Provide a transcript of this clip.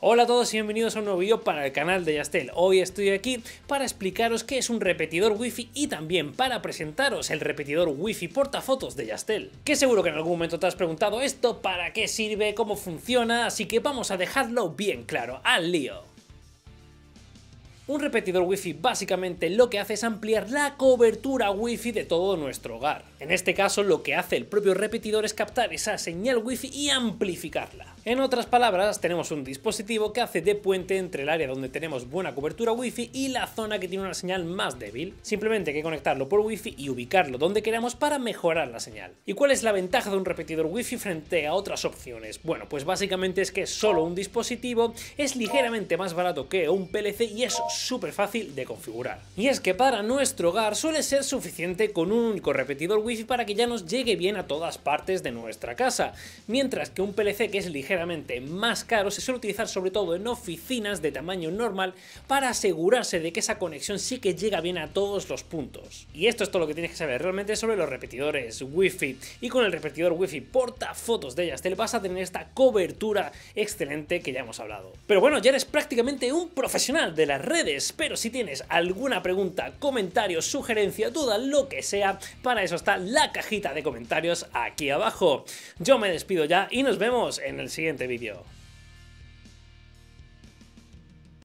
Hola a todos y bienvenidos a un nuevo vídeo para el canal de Yastel. Hoy estoy aquí para explicaros qué es un repetidor wifi y también para presentaros el repetidor wifi portafotos de Yastel. Que seguro que en algún momento te has preguntado esto, para qué sirve, cómo funciona, así que vamos a dejarlo bien claro, al lío. Un repetidor wifi básicamente lo que hace es ampliar la cobertura wifi de todo nuestro hogar. En este caso lo que hace el propio repetidor es captar esa señal wifi y amplificarla. En otras palabras, tenemos un dispositivo que hace de puente entre el área donde tenemos buena cobertura wifi y la zona que tiene una señal más débil. Simplemente hay que conectarlo por wifi y ubicarlo donde queramos para mejorar la señal. ¿Y cuál es la ventaja de un repetidor wifi frente a otras opciones? Bueno, pues básicamente es que solo un dispositivo es ligeramente más barato que un PLC y eso súper fácil de configurar. Y es que para nuestro hogar suele ser suficiente con un único repetidor wifi para que ya nos llegue bien a todas partes de nuestra casa, mientras que un PLC que es ligeramente más caro se suele utilizar sobre todo en oficinas de tamaño normal para asegurarse de que esa conexión sí que llega bien a todos los puntos. Y esto es todo lo que tienes que saber realmente sobre los repetidores wifi y con el repetidor wifi fotos de ellas te vas a tener esta cobertura excelente que ya hemos hablado. Pero bueno, ya eres prácticamente un profesional de las redes pero si tienes alguna pregunta, comentario, sugerencia, duda, lo que sea, para eso está la cajita de comentarios aquí abajo. Yo me despido ya y nos vemos en el siguiente vídeo.